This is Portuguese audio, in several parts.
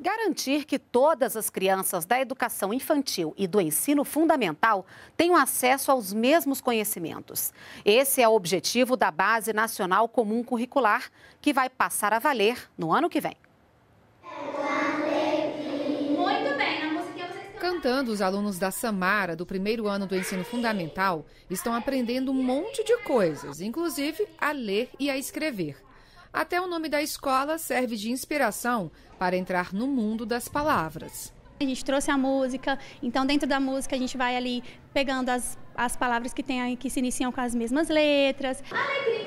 Garantir que todas as crianças da educação infantil e do ensino fundamental tenham acesso aos mesmos conhecimentos. Esse é o objetivo da Base Nacional Comum Curricular, que vai passar a valer no ano que vem. Cantando, os alunos da Samara, do primeiro ano do ensino fundamental, estão aprendendo um monte de coisas, inclusive a ler e a escrever. Até o nome da escola serve de inspiração para entrar no mundo das palavras. A gente trouxe a música, então dentro da música a gente vai ali pegando as, as palavras que, tem, que se iniciam com as mesmas letras. Alegria!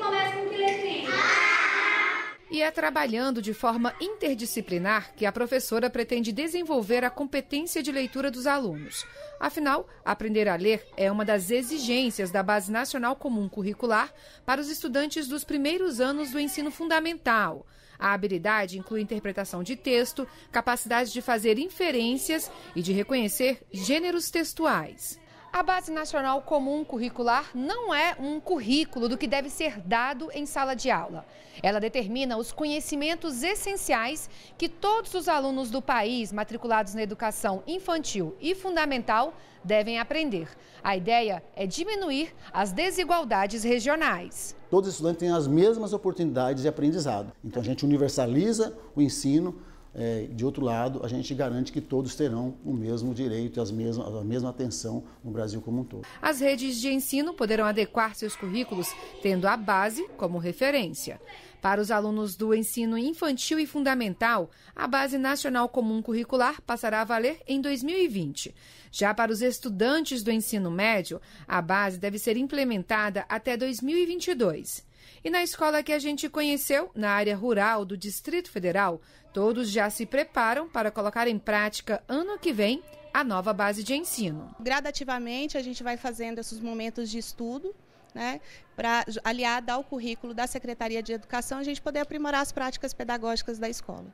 E é trabalhando de forma interdisciplinar que a professora pretende desenvolver a competência de leitura dos alunos. Afinal, aprender a ler é uma das exigências da Base Nacional Comum Curricular para os estudantes dos primeiros anos do ensino fundamental. A habilidade inclui interpretação de texto, capacidade de fazer inferências e de reconhecer gêneros textuais. A Base Nacional Comum Curricular não é um currículo do que deve ser dado em sala de aula. Ela determina os conhecimentos essenciais que todos os alunos do país matriculados na educação infantil e fundamental devem aprender. A ideia é diminuir as desigualdades regionais. Todos os estudantes têm as mesmas oportunidades de aprendizado. Então a gente universaliza o ensino é, de outro lado, a gente garante que todos terão o mesmo direito e as mesmas, a mesma atenção no Brasil como um todo. As redes de ensino poderão adequar seus currículos tendo a base como referência. Para os alunos do ensino infantil e fundamental, a Base Nacional Comum Curricular passará a valer em 2020. Já para os estudantes do ensino médio, a base deve ser implementada até 2022. E na escola que a gente conheceu, na área rural do Distrito Federal, todos já se preparam para colocar em prática ano que vem a nova base de ensino. Gradativamente a gente vai fazendo esses momentos de estudo. Né, para aliada ao currículo da Secretaria de Educação, a gente poder aprimorar as práticas pedagógicas da escola.